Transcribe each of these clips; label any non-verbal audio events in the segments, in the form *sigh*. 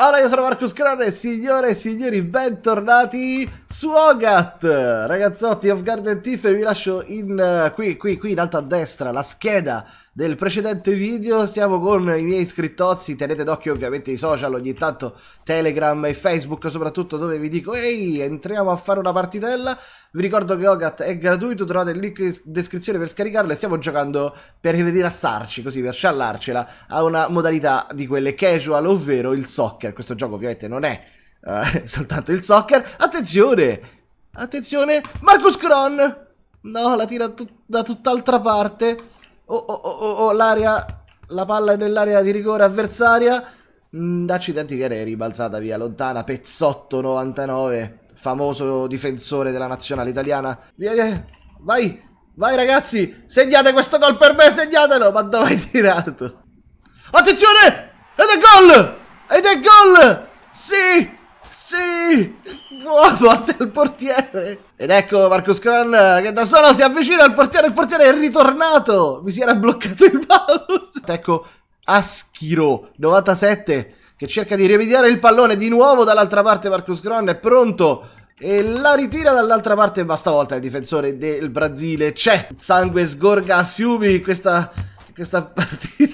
Allora io sono Marcus Crone, signore e signori, bentornati su Ogat! Ragazzotti of Garden Tiff vi lascio in, uh, qui, qui, qui in alto a destra la scheda del precedente video. Stiamo con i miei iscrittozzi. Tenete d'occhio ovviamente i social, ogni tanto Telegram e Facebook, soprattutto dove vi dico ehi, entriamo a fare una partitella. Vi ricordo che Ogat è gratuito, trovate il link in descrizione per scaricarlo e stiamo giocando per rilassarci, così per sciallarcela, a una modalità di quelle casual, ovvero il soccer. Questo gioco ovviamente non è uh, *laughs* soltanto il soccer. Attenzione! Attenzione! Marcus Cron! No, la tira tut da tutt'altra parte. Oh, oh, oh, oh, oh l'area, la palla è nell'area di rigore avversaria. Mm, accidenti che era ribalzata via lontana, Pezzotto 99, famoso difensore della nazionale italiana. Via, via, vai, vai ragazzi, segnate questo gol per me, segnatelo, ma dove hai tirato? Attenzione! Ed è gol! nuovo il portiere. Ed ecco Marcus Scran eh, che da solo si avvicina al portiere. Il portiere è ritornato. Mi si era bloccato il mouse. Ecco Aschiro 97 che cerca di rimediare il pallone di nuovo dall'altra parte. Marcus Scran è pronto e la ritira dall'altra parte ma stavolta il difensore del Brasile c'è sangue sgorga a fiumi questa, questa partita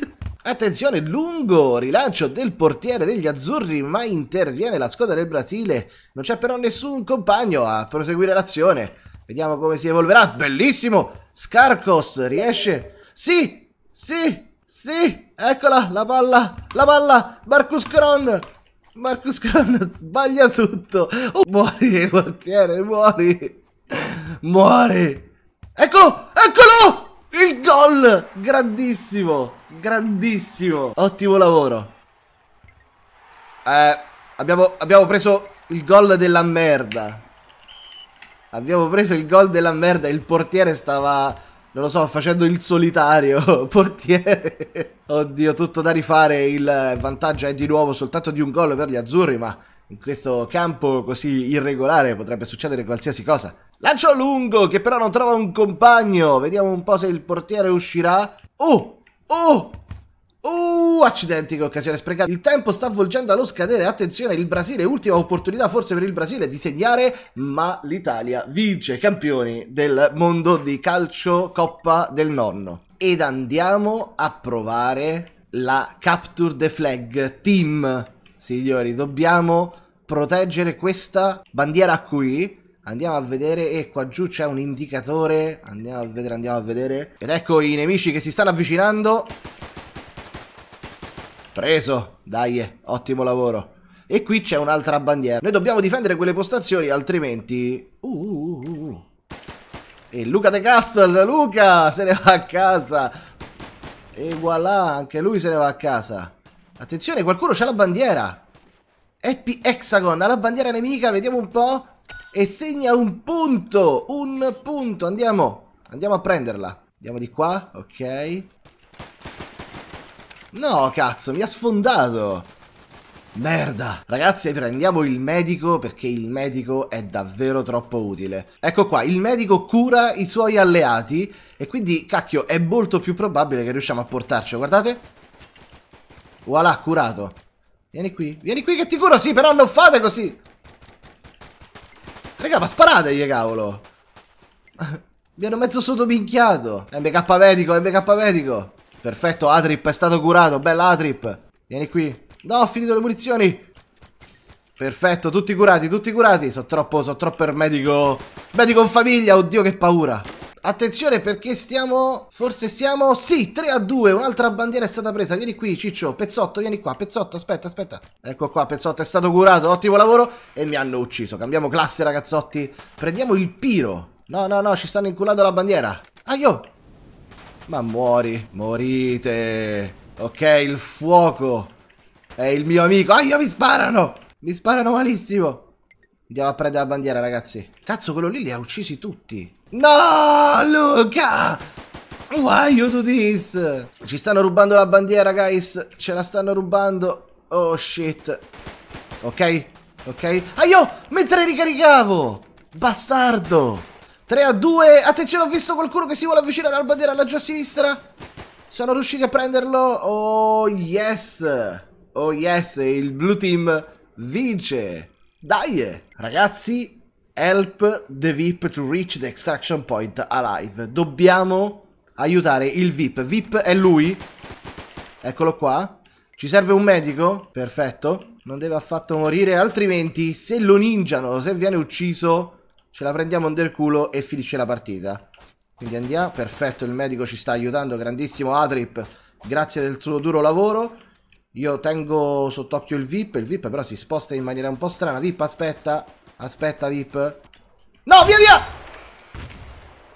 Attenzione, lungo rilancio del portiere degli azzurri, ma interviene la squadra del Brasile. Non c'è però nessun compagno a proseguire l'azione. Vediamo come si evolverà. Bellissimo! Scarcos riesce. Sì! Sì! Sì! Eccola la palla! La palla! Marcus Cron! Marcus Cron *laughs* sbaglia tutto! Oh, muori, portiere, muori! Muori! Ecco, eccolo! Eccolo! Il gol! Grandissimo! Grandissimo! Ottimo lavoro. Eh, abbiamo, abbiamo preso il gol della merda. Abbiamo preso il gol della merda. Il portiere stava, non lo so, facendo il solitario. *laughs* Portiere. Oddio, tutto da rifare. Il vantaggio è di nuovo soltanto di un gol per gli azzurri, ma in questo campo così irregolare potrebbe succedere qualsiasi cosa. Lancio a lungo che però non trova un compagno. Vediamo un po' se il portiere uscirà. Oh! Oh! Uh, accidenti che occasione sprecata. Il tempo sta avvolgendo allo scadere. Attenzione, il Brasile, ultima opportunità forse per il Brasile di segnare, ma l'Italia vince, campioni del mondo di calcio Coppa del Nonno. Ed andiamo a provare la Capture the Flag Team. Signori, dobbiamo proteggere questa bandiera qui Andiamo a vedere e qua giù c'è un indicatore. Andiamo a vedere, andiamo a vedere. Ed ecco i nemici che si stanno avvicinando. Preso, dai, ottimo lavoro. E qui c'è un'altra bandiera. Noi dobbiamo difendere quelle postazioni, altrimenti... Uh, uh, uh, uh. uh. E Luca De Castle, Luca, se ne va a casa. E voilà, anche lui se ne va a casa. Attenzione, qualcuno c'ha la bandiera. Happy Hexagon, ha la bandiera nemica, vediamo un po' e segna un punto, un punto, andiamo, andiamo a prenderla. Andiamo di qua, ok. No, cazzo, mi ha sfondato. Merda. Ragazzi, prendiamo il medico perché il medico è davvero troppo utile. Ecco qua, il medico cura i suoi alleati e quindi, cacchio, è molto più probabile che riusciamo a portarcelo, Guardate. Voilà, curato. Vieni qui, vieni qui che ti curo, sì, però non fate così. Raga, ma sparategli, cavolo! Mi hanno mezzo sottominchiato! MK medico, MK medico! Perfetto, Atrip è stato curato, bella Atrip! Vieni qui! No, ho finito le munizioni! Perfetto, tutti curati, tutti curati! Sono troppo, sono troppo ermetico... Medico in famiglia, oddio che paura! Attenzione perché stiamo... Forse stiamo... Sì, 3 a 2. Un'altra bandiera è stata presa. Vieni qui, Ciccio. Pezzotto, vieni qua. Pezzotto, aspetta, aspetta. Ecco qua, Pezzotto è stato curato. Ottimo lavoro. E mi hanno ucciso. Cambiamo classe, ragazzotti. Prendiamo il piro. No, no, no, ci stanno inculando la bandiera. Aio! Ah, Ma muori. Morite. Ok, il fuoco. È il mio amico. Aio, ah, mi sparano. Mi sparano malissimo. Andiamo a prendere la bandiera, ragazzi. Cazzo, quello lì li ha uccisi tutti. No, Luca! Why you do this? Ci stanno rubando la bandiera, guys. Ce la stanno rubando. Oh, shit. Ok, ok. Aio, mentre ricaricavo. Bastardo. 3 a 2. Attenzione, ho visto qualcuno che si vuole avvicinare alla bandiera laggiù a sinistra. Sono riusciti a prenderlo. Oh, yes. Oh, yes. Il blue team vince. Dai! Eh. Ragazzi, help the VIP to reach the extraction point alive. Dobbiamo aiutare il VIP. VIP è lui. Eccolo qua. Ci serve un medico? Perfetto. Non deve affatto morire, altrimenti se lo ninjano, se viene ucciso, ce la prendiamo del culo e finisce la partita. Quindi andiamo, perfetto, il medico ci sta aiutando, grandissimo Atrip, grazie del suo duro lavoro. Io tengo sott'occhio il VIP, il VIP però si sposta in maniera un po' strana. VIP, aspetta, aspetta VIP. No, via via!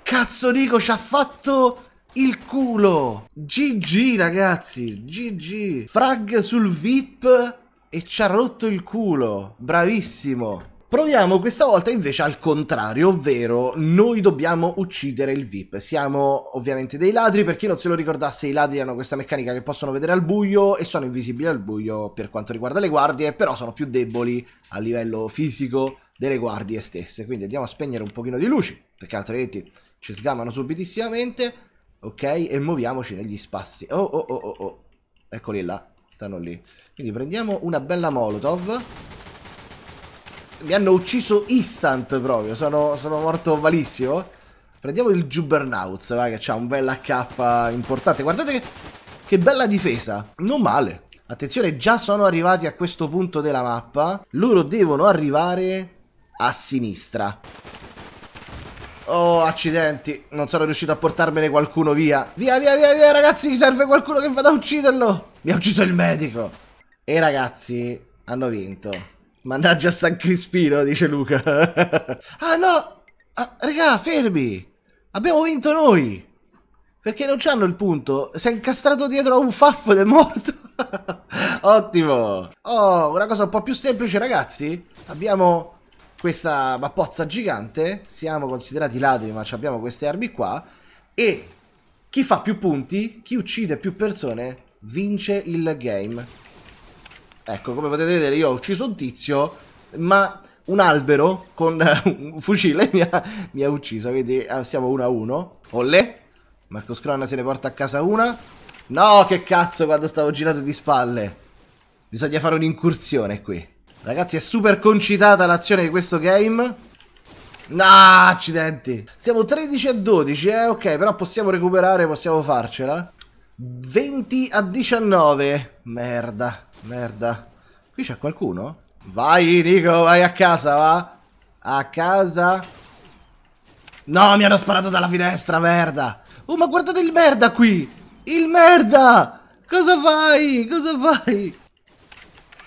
Cazzo Nico ci ha fatto il culo! GG ragazzi, GG! Frag sul VIP e ci ha rotto il culo, bravissimo! Proviamo questa volta invece al contrario, ovvero noi dobbiamo uccidere il VIP. Siamo ovviamente dei ladri, per chi non se lo ricordasse i ladri hanno questa meccanica che possono vedere al buio e sono invisibili al buio per quanto riguarda le guardie, però sono più deboli a livello fisico delle guardie stesse. Quindi andiamo a spegnere un pochino di luci, perché altrimenti ci sgamano subitissimamente, ok? E muoviamoci negli spazi. Oh, oh, oh, oh, oh. Eccoli là, stanno lì. Quindi prendiamo una bella Molotov mi hanno ucciso instant proprio, sono, sono morto malissimo. Prendiamo il Jubernauts, va, che ha un bel AK importante. Guardate che, che bella difesa, non male. Attenzione, già sono arrivati a questo punto della mappa. Loro devono arrivare a sinistra. Oh, accidenti. Non sono riuscito a portarmene qualcuno via. Via, via, via, via, ragazzi. Mi serve qualcuno che vada a ucciderlo. Mi ha ucciso il medico. E ragazzi, hanno vinto. Mannaggia San Crispino, dice Luca. *laughs* ah no! Ah, regà, fermi! Abbiamo vinto noi! Perché non c'hanno il punto. Si è incastrato dietro a un faffo ed è morto. *laughs* Ottimo! Oh, una cosa un po' più semplice, ragazzi. Abbiamo questa mappozza gigante. Siamo considerati ladri, ma abbiamo queste armi qua. E chi fa più punti, chi uccide più persone, vince il game. Ecco, come potete vedere io ho ucciso un tizio, ma un albero con *laughs* un fucile mi ha, mi ha ucciso, quindi ah, siamo 1 a 1. Olle, Marco Scronna se ne porta a casa una. No, che cazzo quando stavo girato di spalle. Bisogna fare un'incursione qui. Ragazzi, è super concitata l'azione di questo game. No, accidenti. Siamo 13 a 12, eh, ok, però possiamo recuperare, possiamo farcela. 20 a 19. Merda. Merda. Qui c'è qualcuno? Vai, Nico, vai a casa, va. A casa. No, mi hanno sparato dalla finestra, merda. Oh, ma guardate il merda qui. Il merda. Cosa fai? Cosa fai?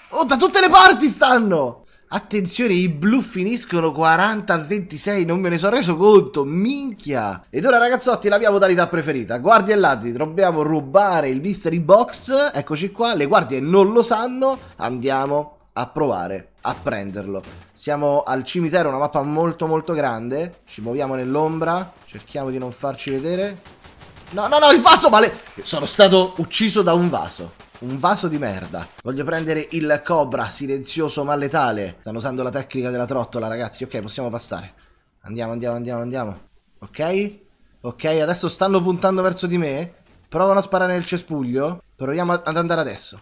Oh, da tutte le parti stanno. Attenzione, i blu finiscono 40 a 26, non me ne sono reso conto, minchia! Ed ora ragazzotti, la mia modalità preferita, guardie e ladri, dobbiamo rubare il mystery box, eccoci qua, le guardie non lo sanno, andiamo a provare a prenderlo. Siamo al cimitero, una mappa molto molto grande, ci muoviamo nell'ombra, cerchiamo di non farci vedere. No, no, no, il vaso, ma le... sono stato ucciso da un vaso un vaso di merda. Voglio prendere il Cobra, silenzioso ma letale. Stanno usando la tecnica della trottola, ragazzi. Ok, possiamo passare. Andiamo, andiamo, andiamo, andiamo. Ok? Ok, adesso stanno puntando verso di me. Provano a sparare nel cespuglio. Proviamo ad andare adesso.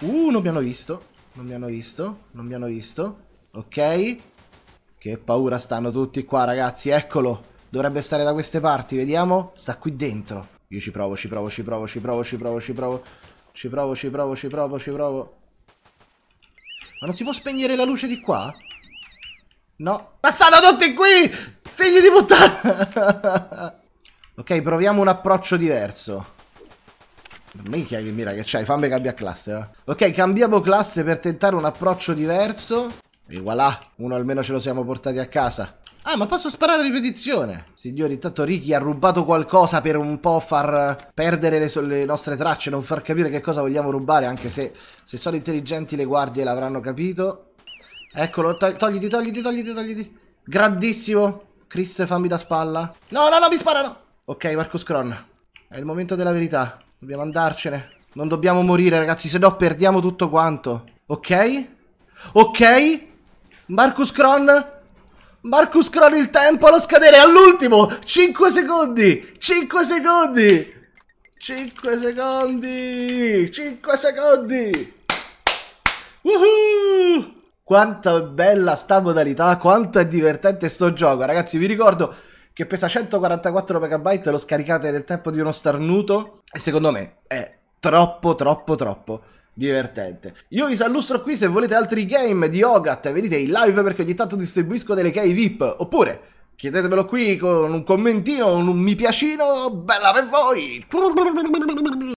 Uh, non mi hanno visto. Non mi hanno visto. Non mi hanno visto. Ok. Che paura stanno tutti qua, ragazzi. Eccolo. Dovrebbe stare da queste parti, vediamo. Sta qui dentro. Io ci provo, ci provo, ci provo, ci provo, ci provo, ci provo. Ci provo, ci provo, ci provo, ci provo. Ma non si può spegnere la luce di qua? No. Ma stanno tutti qui! Figli di puttana! *laughs* ok, proviamo un approccio diverso. Minchia che mira che c'hai, fammi cambiare classe. Eh. Ok, cambiamo classe per tentare un approccio diverso. E voilà, uno almeno ce lo siamo portati a casa. Ah, ma posso sparare a ripetizione? Signori, intanto Ricky ha rubato qualcosa per un po' far perdere le, so le, nostre tracce, non far capire che cosa vogliamo rubare, anche se se sono intelligenti le guardie l'avranno capito. Eccolo, to togliti, togliti, togliti, togliti. Grandissimo. Chris, fammi da spalla. No, no, no, mi sparano. Ok, Marcus Cron. È il momento della verità. Dobbiamo andarcene. Non dobbiamo morire, ragazzi, se no perdiamo tutto quanto. Ok? Ok? Marcus Cron? Marcus Cron il tempo allo scadere all'ultimo 5 secondi 5 secondi 5 secondi 5 secondi Woohoo! Quanto è bella sta modalità Quanto è divertente sto gioco Ragazzi vi ricordo che pesa 144 MB Lo scaricate nel tempo di uno starnuto E secondo me è troppo troppo troppo divertente. Io vi illustro qui se volete altri game di Ogat, venite in live perché ogni tanto distribuisco delle key VIP, oppure chiedetemelo qui con un commentino, un mi piacino, bella per voi!